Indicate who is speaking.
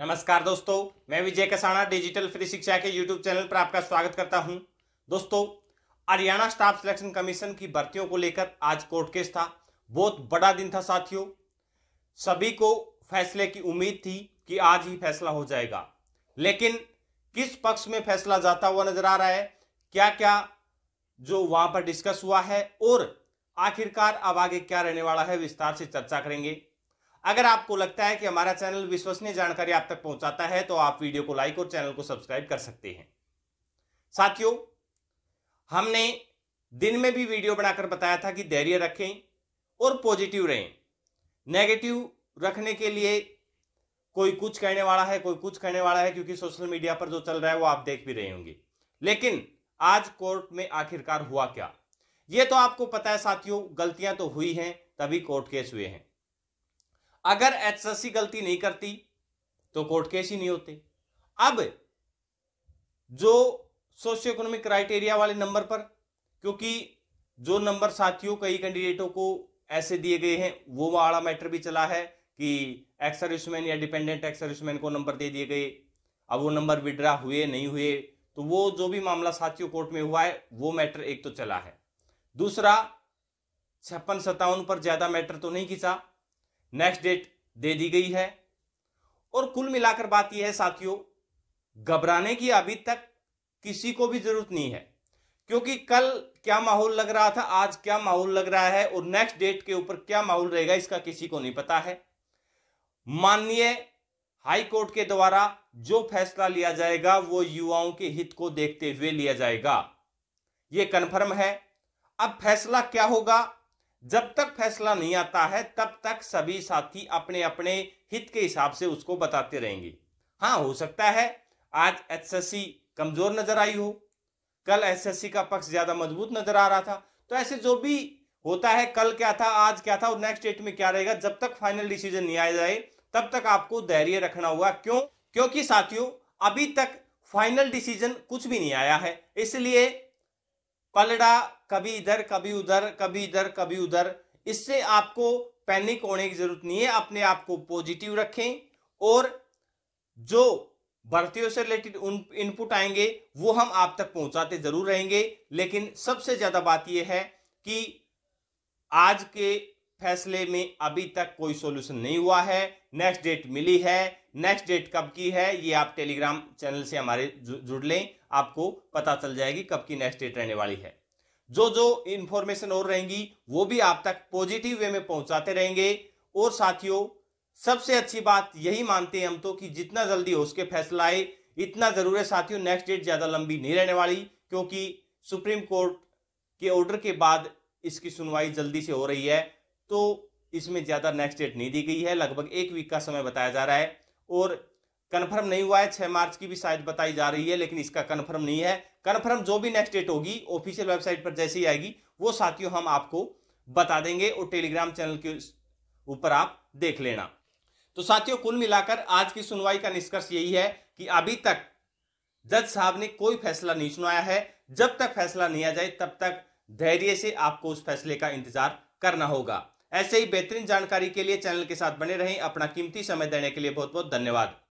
Speaker 1: नमस्कार दोस्तों मैं विजय कसाना डिजिटल फ्री शिक्षा के यूट्यूब चैनल पर आपका स्वागत करता हूं दोस्तों हरियाणा स्टाफ सिलेक्शन कमीशन की भर्तियों को लेकर आज कोर्ट केस था बहुत बड़ा दिन था साथियों सभी को फैसले की उम्मीद थी कि आज ही फैसला हो जाएगा लेकिन किस पक्ष में फैसला जाता हुआ नजर आ रहा है क्या क्या जो वहां पर डिस्कस हुआ है और आखिरकार अब आगे क्या रहने वाला है विस्तार से चर्चा करेंगे अगर आपको लगता है कि हमारा चैनल विश्वसनीय जानकारी आप तक पहुंचाता है तो आप वीडियो को लाइक और चैनल को सब्सक्राइब कर सकते हैं साथियों हमने दिन में भी वीडियो बनाकर बताया था कि धैर्य रखें और पॉजिटिव रहें नेगेटिव रखने के लिए कोई कुछ कहने वाला है कोई कुछ कहने वाला है क्योंकि सोशल मीडिया पर जो चल रहा है वो आप देख भी रहे होंगे लेकिन आज कोर्ट में आखिरकार हुआ क्या ये तो आपको पता है साथियों गलतियां तो हुई हैं तभी कोर्ट केस हुए हैं अगर एचएससी गलती नहीं करती तो कोर्ट केस ही नहीं होते अब जो सोशियो इकोनॉमिक क्राइटेरिया वाले नंबर पर क्योंकि जो नंबर साथियों कई कैंडिडेटों को ऐसे दिए गए हैं वो वाला मैटर भी चला है कि एक्स सर्विसमैन या डिपेंडेंट एक्स सर्विसमैन को नंबर दे दिए गए अब वो नंबर विड्रा हुए नहीं हुए तो वो जो भी मामला साथियों कोर्ट में हुआ है वो मैटर एक तो चला है दूसरा छप्पन सत्तावन पर ज्यादा मैटर तो नहीं खींचा नेक्स्ट डेट दे दी गई है और कुल मिलाकर बात यह है साथियों घबराने की अभी तक किसी को भी जरूरत नहीं है क्योंकि कल क्या माहौल लग रहा था आज क्या माहौल लग रहा है और नेक्स्ट डेट के ऊपर क्या माहौल रहेगा इसका किसी को नहीं पता है माननीय हाई कोर्ट के द्वारा जो फैसला लिया जाएगा वो युवाओं के हित को देखते हुए लिया जाएगा यह कन्फर्म है अब फैसला क्या होगा जब तक फैसला नहीं आता है तब तक सभी साथी अपने अपने हित के हिसाब से उसको बताते रहेंगे हाँ हो सकता है आज एचएससी कमजोर नजर आई हो कल एचएससी का पक्ष ज्यादा मजबूत नजर आ रहा था तो ऐसे जो भी होता है कल क्या था आज क्या था और नेक्स्ट डेट में क्या रहेगा जब तक फाइनल डिसीजन नहीं आया जाए तब तक आपको धैर्य रखना होगा क्यों क्योंकि साथियों अभी तक फाइनल डिसीजन कुछ भी नहीं आया है इसलिए पलड़ा कभी इधर कभी उधर कभी इधर कभी उधर इससे आपको पैनिक होने की जरूरत नहीं है अपने आप को पॉजिटिव रखें और जो भर्तियों से रिलेटेड उन इनपुट आएंगे वो हम आप तक पहुंचाते जरूर रहेंगे लेकिन सबसे ज्यादा बात यह है कि आज के फैसले में अभी तक कोई सॉल्यूशन नहीं हुआ है नेक्स्ट डेट मिली है नेक्स्ट डेट कब की है ये आप टेलीग्राम चैनल से हमारे जुड़ लें आपको पता चल जाएगी कब की नेक्स्ट डेट रहने वाली है जो जो इंफॉर्मेशन और रहेंगी वो भी आप तक पॉजिटिव वे में पहुंचाते रहेंगे और साथियों सबसे अच्छी बात यही मानते हैं हम तो कि जितना जल्दी हो उसके फैसला आए इतना जरूर है साथियों नेक्स्ट डेट ज्यादा लंबी नहीं रहने वाली क्योंकि सुप्रीम कोर्ट के ऑर्डर के बाद इसकी सुनवाई जल्दी से हो रही है तो इसमें ज्यादा नेक्स्ट डेट नहीं दी गई है लगभग एक वीक का समय बताया जा रहा है और कन्फर्म नहीं हुआ है छह मार्च की भी शायद बताई जा रही है लेकिन इसका कन्फर्म नहीं है कन्फर्म जो भी नेक्स्ट डेट होगी ऑफिशियल वेबसाइट पर जैसे ही आएगी वो साथियों हम आपको बता देंगे और टेलीग्राम चैनल के ऊपर आप देख लेना तो साथियों कुल मिलाकर आज की सुनवाई का निष्कर्ष यही है कि अभी तक जज साहब ने कोई फैसला नहीं सुनाया है जब तक फैसला नहीं आ जाए तब तक धैर्य से आपको उस फैसले का इंतजार करना होगा ऐसे ही बेहतरीन जानकारी के लिए चैनल के साथ बने रहें अपना कीमती समय देने के लिए बहुत बहुत धन्यवाद